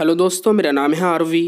hello दोस्तों मेरा नाम है आरवी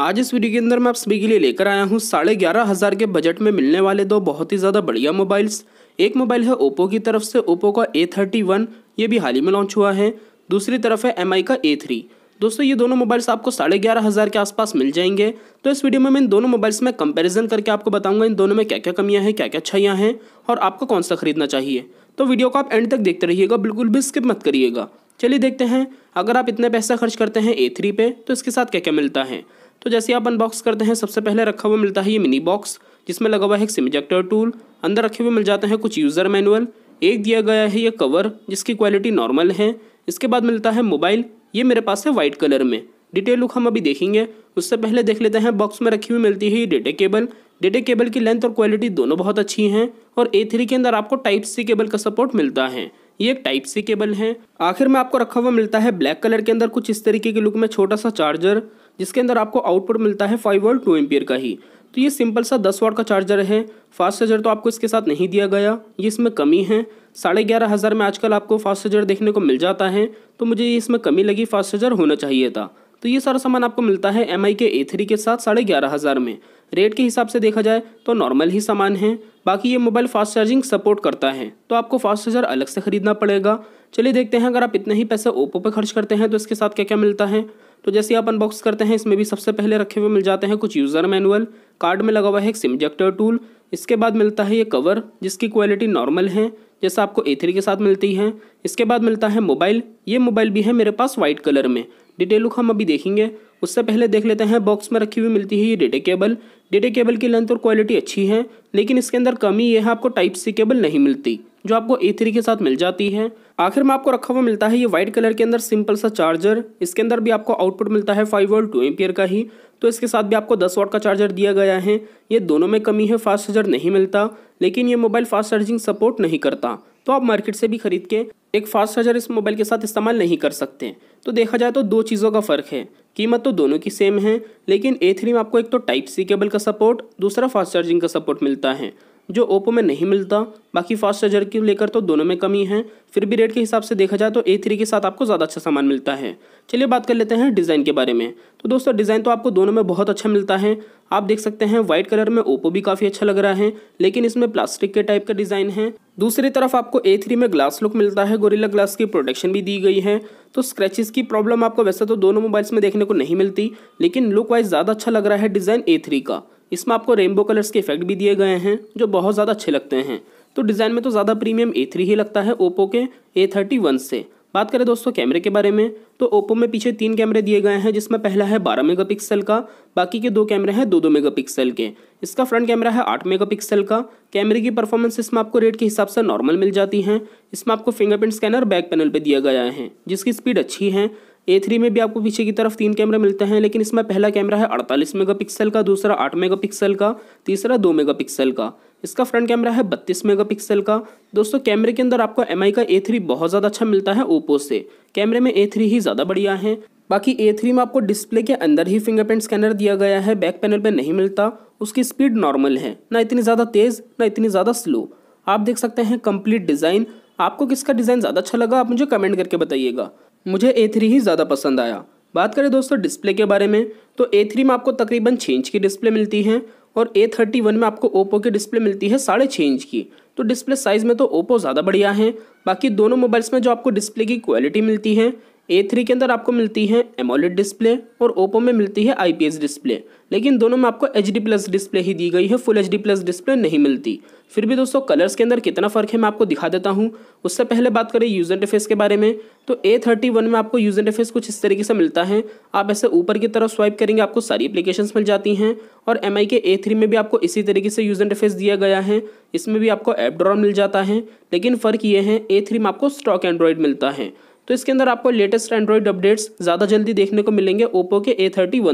आज इस वीडियो के अंदर मैं आप सभी के लिए लेकर आया हूँ साढ़े ग्यारह हज़ार के बजट में मिलने वाले दो बहुत ही ज़्यादा बढ़िया मोबाइल्स एक मोबाइल है ओप्पो की तरफ से ओप्पो का ए थर्टी वन ये भी हाल ही में लॉन्च हुआ है दूसरी तरफ है एम आई का ए थ्री दोस्तों ये दोनों मोबाइल्स आपको साढ़े ग्यारह हज़ार के आसपास मिल जाएंगे तो इस वीडियो में मैं इन दोनों मोबाइल्स में कंपैरिजन करके आपको बताऊंगा इन दोनों में क्या क्या कमियां हैं क्या क्या अच्छाइयाँ हैं और आपको कौन सा खरीदना चाहिए तो वीडियो को आप एंड तक देखते रहिएगा बिल्कुल भी स्किप मत करिएगा चलिए देखते हैं अगर आप इतने पैसा खर्च करते हैं ए थ्री पे तो इसके साथ क्या क्या मिलता है तो जैसे आप अनबॉक्स करते हैं सबसे पहले रखा हुआ मिलता है ये मिनी बॉक्स जिसमें लगा हुआ है एक सिमजेक्टर टूल अंदर रखे हुए मिल जाते हैं कुछ यूज़र मैनुअल एक दिया गया है ये कवर जिसकी क्वालिटी नॉर्मल है इसके बाद मिलता है मोबाइल ये मेरे पास है वाइट कलर में डिटेल लुक हम अभी देखेंगे उससे पहले देख लेते हैं बॉक्स में रखी हुई मिलती है ये डेटा केबल डेटे केबल की लेंथ और क्वालिटी दोनों बहुत अच्छी हैं और ए थ्री के अंदर आपको टाइप सी केबल का सपोर्ट मिलता है ये एक टाइप सी केबल है आखिर में आपको रखा हुआ मिलता है ब्लैक कलर के अंदर कुछ इस तरीके के लुक में छोटा सा चार्जर जिसके अंदर आपको आउटपुट मिलता है फाइव वोल्ट टू एम्पियर का ही तो ये सिंपल सा दस वाट का चार्जर है फास्ट चार्जर तो आपको इसके साथ नहीं दिया गया ये इसमें कमी है साढ़े ग्यारह हज़ार में आजकल आपको फास्ट चार्जर देखने को मिल जाता है तो मुझे ये इसमें कमी लगी फास्ट चार्जर होना चाहिए था तो ये सारा सामान आपको मिलता है एम के ए के साथ साढ़े ग्यारह हज़ार में रेट के हिसाब से देखा जाए तो नॉर्मल ही सामान है बाकी ये मोबाइल फास्ट चार्जिंग सपोर्ट करता है तो आपको फास्ट चार्जर अलग से ख़रीदना पड़ेगा चलिए देखते हैं अगर आप इतने ही पैसे ओप्पो पर खर्च करते हैं तो इसके साथ क्या क्या मिलता है तो जैसे आप अनबॉक्स करते हैं इसमें भी सबसे पहले रखे हुए मिल जाते हैं कुछ यूज़र मैनुअल कार्ड में लगा हुआ है एक सिम टूल इसके बाद मिलता है ये कवर जिसकी क्वालिटी नॉर्मल है जैसा आपको ए के साथ मिलती है इसके बाद मिलता है मोबाइल ये मोबाइल भी है मेरे पास वाइट कलर में डिटेल लुक हम अभी देखेंगे उससे पहले देख लेते हैं बॉक्स में रखी हुई मिलती है ये डेटे केबल डेटा केबल की लेंथ और क्वालिटी अच्छी है लेकिन इसके अंदर कमी यह है आपको टाइप सी केबल नहीं मिलती जो आपको ए थ्री के साथ मिल जाती है आखिर में आपको रखा हुआ मिलता है ये व्हाइट कलर के अंदर सिंपल सा चार्जर इसके अंदर भी आपको आउटपुट मिलता है फाइव वोल्ट टू एम्पियर का ही तो इसके साथ भी आपको दस वोल्ट का चार्जर दिया गया है ये दोनों में कमी है फास्ट चार्जर नहीं मिलता लेकिन ये मोबाइल फास्ट चार्जिंग सपोर्ट नहीं करता तो आप मार्केट से भी खरीद के एक फास्ट चार्जर इस मोबाइल के साथ इस्तेमाल नहीं कर सकते तो देखा जाए तो दो चीज़ों का फ़र्क है कीमत तो दोनों की सेम है लेकिन ए थ्री में आपको एक तो टाइप सी केबल का सपोर्ट दूसरा फास्ट चार्जिंग का सपोर्ट मिलता है जो ओप्पो में नहीं मिलता बाकी फास्ट चार्जर के लेकर तो दोनों में कमी है फिर भी रेट के हिसाब से देखा जाए तो ए थ्री के साथ आपको ज़्यादा अच्छा सामान मिलता है चलिए बात कर लेते हैं डिज़ाइन के बारे में तो दोस्तों डिज़ाइन तो आपको दोनों में बहुत अच्छा मिलता है आप देख सकते हैं वाइट कलर में ओप्पो भी काफ़ी अच्छा लग रहा है लेकिन इसमें प्लास्टिक के टाइप का डिज़ाइन है दूसरी तरफ आपको ए थ्री में ग्लास लुक मिलता है गोरिल्ला ग्लास की प्रोटेक्शन भी दी गई है तो स्क्रैचेस की प्रॉब्लम आपको वैसे तो दोनों मोबाइल्स में देखने को नहीं मिलती लेकिन लुक वाइज ज़्यादा अच्छा लग रहा है डिज़ाइन ए थ्री का इसमें आपको रेनबो कलर्स के इफेक्ट भी दिए गए हैं जो बहुत ज़्यादा अच्छे लगते हैं तो डिज़ाइन में तो ज़्यादा प्रीमियम ए थ्री ही लगता है ओप्पो के ए थर्टी वन से बात करें दोस्तों कैमरे के बारे में तो ओप्पो में पीछे तीन कैमरे दिए गए हैं जिसमें पहला है 12 मेगापिक्सल का बाकी के दो कैमरे हैं दो दो मेगापिक्सल के इसका फ्रंट कैमरा है 8 मेगापिक्सल का कैमरे की परफॉर्मेंस इसमें आपको रेट के हिसाब से नॉर्मल मिल जाती है इसमें आपको फिंगरप्रिंट स्कैनर बैक पैनल पर दिया गया है जिसकी स्पीड अच्छी है ए थ्री में भी आपको पीछे की तरफ तीन कैमरे मिलते हैं लेकिन इसमें पहला कैमरा है अड़तालीस मेगा का दूसरा आठ मेगा का तीसरा दो मेगा का इसका फ्रंट कैमरा है 32 मेगापिक्सल का दोस्तों कैमरे के अंदर आपको एम का ए बहुत ज़्यादा अच्छा मिलता है ओप्पो से कैमरे में ए ही ज़्यादा बढ़िया है बाकी थ्री में आपको डिस्प्ले के अंदर ही फिंगरप्रिंट स्कैनर दिया गया है बैक पैनल पे नहीं मिलता उसकी स्पीड नॉर्मल है ना इतनी ज़्यादा तेज़ ना इतनी ज़्यादा स्लो आप देख सकते हैं कंप्लीट डिज़ाइन आपको किसका डिज़ाइन ज़्यादा अच्छा लगा आप मुझे कमेंट करके बताइएगा मुझे ए ही ज़्यादा पसंद आया बात करें दोस्तों डिस्प्ले के बारे में तो ए थ्री में आपको तकरीबन छः इंच की डिस्प्ले मिलती है और ए थर्टी वन में आपको ओप्पो की डिस्प्ले मिलती है साढ़े छः इंच की तो डिस्प्ले साइज़ में तो ओप्पो ज़्यादा बढ़िया है बाकी दोनों मोबाइल्स में जो आपको डिस्प्ले की क्वालिटी मिलती है ए थ्री के अंदर आपको मिलती है एमोलेड डिस्प्ले और ओप्पो में मिलती है आई डिस्प्ले लेकिन दोनों में आपको एच डी प्लस डिस्प्ले ही दी गई है full H D plus display नहीं मिलती फिर भी दोस्तों कलर्स के अंदर कितना फ़र्क है मैं आपको दिखा देता हूँ उससे पहले बात करें यूज़र इंटरफेस के बारे में तो ए थर्टी वन में आपको यूज़र इंटरफेस कुछ इस तरीके से मिलता है आप ऐसे ऊपर की तरफ स्वाइप करेंगे आपको सारी एप्लीकेशंस मिल जाती हैं और एम आई के ए थ्री में भी आपको इसी तरीके से यूज़र इंटरफेस दिया गया है इसमें भी आपको एप ड्रॉ मिल जाता है लेकिन फ़र्क ये है ए थ्री में आपको स्टॉक एंड्रॉयड मिलता है तो इसके अंदर आपको लेटेस्ट एंड्रॉयड अपडेट्स ज़्यादा जल्दी देखने को मिलेंगे ओप्पो के ए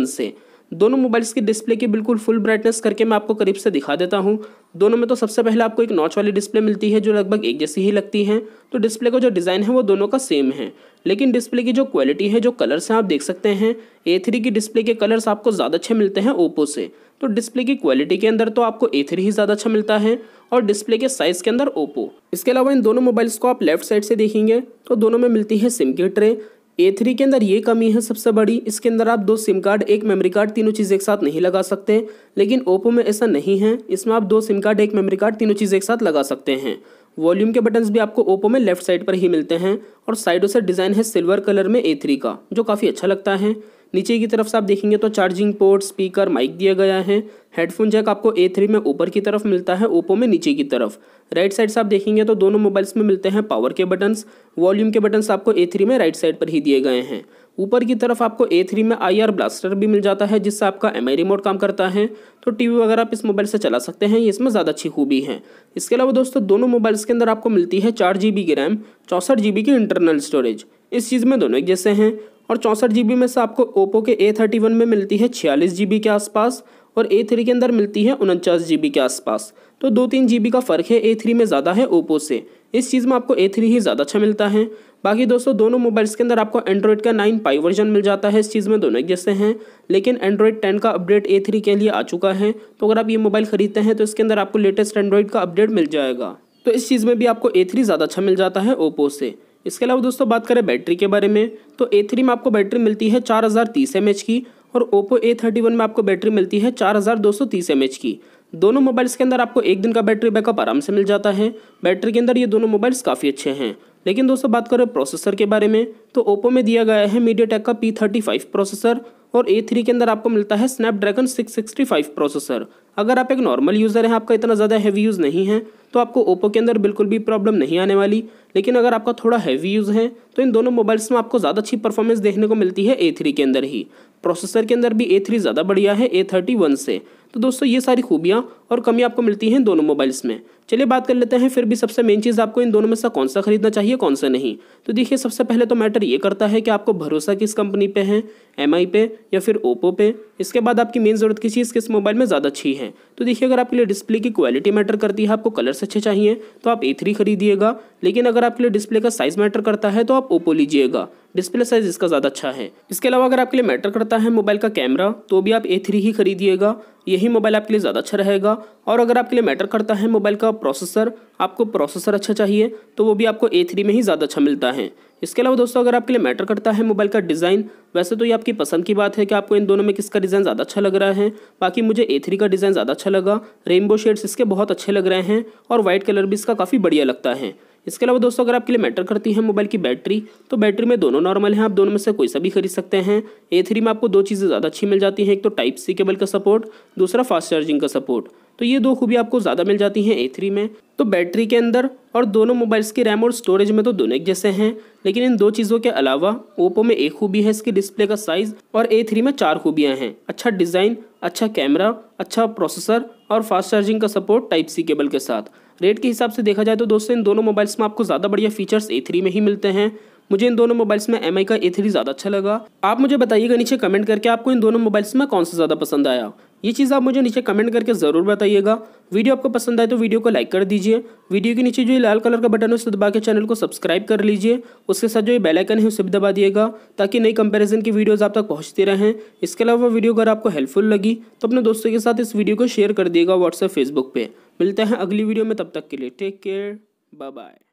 से दोनों मोबाइल्स की डिस्प्ले की बिल्कुल फुल ब्राइटनेस करके मैं आपको करीब से दिखा देता हूँ दोनों में तो सबसे पहले आपको एक नॉच वाली डिस्प्ले मिलती है जो लगभग एक जैसी ही लगती है तो डिस्प्ले का जो डिज़ाइन है वो दोनों का सेम है लेकिन डिस्प्ले की जो क्वालिटी है जो कलर्स हैं आप देख सकते हैं ए थ्री की डिस्प्ले के कलर्स आपको ज़्यादा अच्छे मिलते हैं ओप्पो से तो डिस्प्ले की क्वालिटी के अंदर तो आपको ए थ्री ही ज़्यादा अच्छा मिलता है और डिस्प्ले के साइज़ के अंदर ओप्पो इसके अलावा इन दोनों मोबाइल्स को आप लेफ्ट साइड से देखेंगे तो दोनों में मिलती है सिम की ट्रे ए थ्री के अंदर ये कमी है सबसे बड़ी इसके अंदर आप दो सिम कार्ड एक मेमोरी कार्ड तीनों चीज़ एक साथ नहीं लगा सकते लेकिन ओप्पो में ऐसा नहीं है इसमें आप दो सिम कार्ड एक मेमोरी कार्ड तीनों चीज़ एक साथ लगा सकते हैं वॉल्यूम के बटन्स भी आपको ओप्पो में लेफ्ट साइड पर ही मिलते हैं और साइडों से डिज़ाइन है सिल्वर कलर में ए थ्री का जो काफ़ी अच्छा लगता है नीचे की तरफ से आप देखेंगे तो चार्जिंग पोर्ट स्पीकर माइक दिया गया है हेडफोन जैक आपको ए थ्री में ऊपर की तरफ मिलता है ओप्पो में नीचे की तरफ राइट साइड से आप देखेंगे तो दोनों मोबाइल्स में मिलते हैं पावर के बटन्स वॉल्यूम के बटन्स आपको ए थ्री में राइट साइड पर ही दिए गए हैं ऊपर की तरफ आपको ए थ्री में आई आर ब्लास्टर भी मिल जाता है जिससे आपका एम आई रिमोट काम करता है तो टी वी वगैरह आप इस मोबाइल से चला सकते हैं ये इसमें ज़्यादा अच्छी खूबी है इसके अलावा दोस्तों दोनों मोबाइल्स के अंदर आपको मिलती है चार जी बी की रैम चौंसठ जी बी की इंटरनल स्टोरेज इस चीज़ में दोनों एक जैसे हैं और चौंसठ जी में से आपको ओप्पो के ए थर्टी वन में मिलती है छियालीस जी के आसपास और ए थ्री के अंदर मिलती है उनचास जी के आसपास तो दो तीन जी का फ़र्क है ए थ्री में ज़्यादा है ओप्पो से इस चीज़ में आपको ए थ्री ही ज़्यादा अच्छा मिलता है बाकी दोस्तों दोनों मोबाइल्स के अंदर आपको एंड्रॉयड का नाइन पाई वर्जन मिल जाता है इस चीज़ में दोनों जैसे हैं लेकिन एंड्रॉयड टेन का अपडेट ए थ्री के लिए आ चुका है तो अगर आप ये मोबाइल ख़रीदते हैं तो इसके अंदर आपको लेटेस्ट एंड्रॉयड का अपडेट मिल जाएगा तो इस चीज़ में भी आपको ए थ्री ज़्यादा अच्छा मिल जाता है ओप्पो से इसके अलावा दोस्तों बात करें बैटरी के बारे में तो ए थ्री में आपको बैटरी मिलती है चार हज़ार तीस एम एच की और ओप्पो ए थर्टी वन में आपको बैटरी मिलती है चार हज़ार दो सौ तीस एम एच की दोनों मोबाइल्स के अंदर आपको एक दिन का बैटरी बैकअप आराम से मिल जाता है बैटरी के अंदर ये दोनों मोबाइल्स काफ़ी अच्छे हैं लेकिन दोस्तों बात करें प्रोसेसर के बारे में तो ओप्पो में दिया गया है मीडिया का पी थर्टी फाइव प्रोसेसर और ए थ्री के अंदर आपको मिलता है Snapdragon six sixty five processor अगर आप एक नॉर्मल यूज़र हैं आपका इतना ज़्यादा हैवी यूज़ नहीं है तो आपको ओप्पो के अंदर बिल्कुल भी प्रॉब्लम नहीं आने वाली लेकिन अगर आपका थोड़ा हैवी यूज़ है तो इन दोनों मोबाइल्स में आपको ज़्यादा अच्छी परफॉर्मेंस देखने को मिलती है ए थ्री के अंदर ही प्रोसेसर के अंदर भी ए थ्री ज़्यादा बढ़िया है ए थर्टी वन से तो दोस्तों ये सारी खूबियाँ और कमी आपको मिलती हैं दोनों मोबाइल्स में चलिए बात कर लेते हैं फिर भी सबसे मेन चीज़ आपको इन दोनों में से कौन सा खरीदना चाहिए है कौन सा नहीं तो देखिए सबसे पहले तो मैटर ये करता है कि आपको भरोसा किस कंपनी पे है एम पे या फिर ओप्पो पे इसके बाद आपकी मेन ज़रूरत की चीज़ किस मोबाइल में ज़्यादा अच्छी है तो देखिए अगर आपके लिए डिस्प्ले की क्वालिटी मैटर करती है आपको कलर्स अच्छे चाहिए तो आप ए खरीदिएगा लेकिन अगर आपके लिए डिस्प्ले का साइज़ मैटर करता है तो आप ओप्पो लीजिएगा डिस्प्ले साइज इसका ज़्यादा अच्छा है इसके अलावा अगर आपके लिए मैटर करता है मोबाइल का कैमरा तो भी आप ए थ्री ही खरीदिएगा यही मोबाइल आपके लिए ज़्यादा अच्छा रहेगा और अगर आपके लिए मैटर करता है मोबाइल का प्रोसेसर आपको प्रोसेसर अच्छा चाहिए तो वो भी आपको ए थ्री में ही ज़्यादा अच्छा मिलता है इसके अलावा दोस्तों अगर आपके लिए मैटर करता है मोबाइल का डिज़ाइन वैसे तो ये आपकी पसंद की बात है कि आपको इन दोनों में किसका डिज़ाइन ज़्यादा अच्छा लग रहा है बाकी मुझे ए थ्री का डिज़ाइन ज़्यादा अच्छा लगा रेनबो शेड्स इसके बहुत अच्छे लग रहे हैं और वाइट कलर भी इसका काफ़ी बढ़िया लगता है इसके अलावा दोस्तों अगर आपके लिए मैटर करती है मोबाइल की बैटरी तो बैटरी में दोनों नॉर्मल हैं आप दोनों में से कोई सा भी खरीद सकते हैं ए थ्री में आपको दो चीज़ें ज़्यादा अच्छी मिल जाती हैं एक तो टाइप सी केबल का सपोर्ट दूसरा फास्ट चार्जिंग का सपोर्ट तो ये दो खूबी आपको ज़्यादा मिल जाती हैं ए थ्री में तो बैटरी के अंदर और दोनों मोबाइल्स की रैम और स्टोरेज में तो दोनों एक जैसे हैं लेकिन इन दो चीज़ों के अलावा ओप्पो में एक खूबी है इसकी डिस्प्ले का साइज़ और ए थ्री में चार खूबियाँ हैं अच्छा डिज़ाइन अच्छा कैमरा अच्छा प्रोसेसर और फास्ट चार्जिंग का सपोर्ट टाइप सी केबल के साथ रेट के हिसाब से देखा जाए तो दोस्तों इन दोनों मोबाइल्स में आपको ज़्यादा बढ़िया फीचर्स ए में ही मिलते हैं मुझे इन दोनों मोबाइल्स में एम का ए थ्री ज़्यादा अच्छा लगा आप मुझे बताइएगा नीचे कमेंट करके आपको इन दोनों मोबाइल्स में कौन सा ज़्यादा पसंद आया ये चीज़ आप मुझे नीचे कमेंट करके ज़रूर बताइएगा वीडियो आपको पसंद आए तो वीडियो को लाइक कर दीजिए वीडियो के नीचे जो ये लाल कलर का बटन है उसे दबा के चैनल को सब्सक्राइब कर लीजिए उसके साथ जो ये बेलाइकन है उसे भी दबा दिएगा ताकि नई कंपेरिजन की वीडियोज़ आप तक पहुँचती रहें इसके अलावा वीडियो अगर आपको हेल्पफुल लगी तो अपने दोस्तों के साथ इस वीडियो को शेयर कर दिएगा व्हाट्सएप फेसबुक पर मिलते हैं अगली वीडियो में तब तक के लिए टेक केयर बाय बाय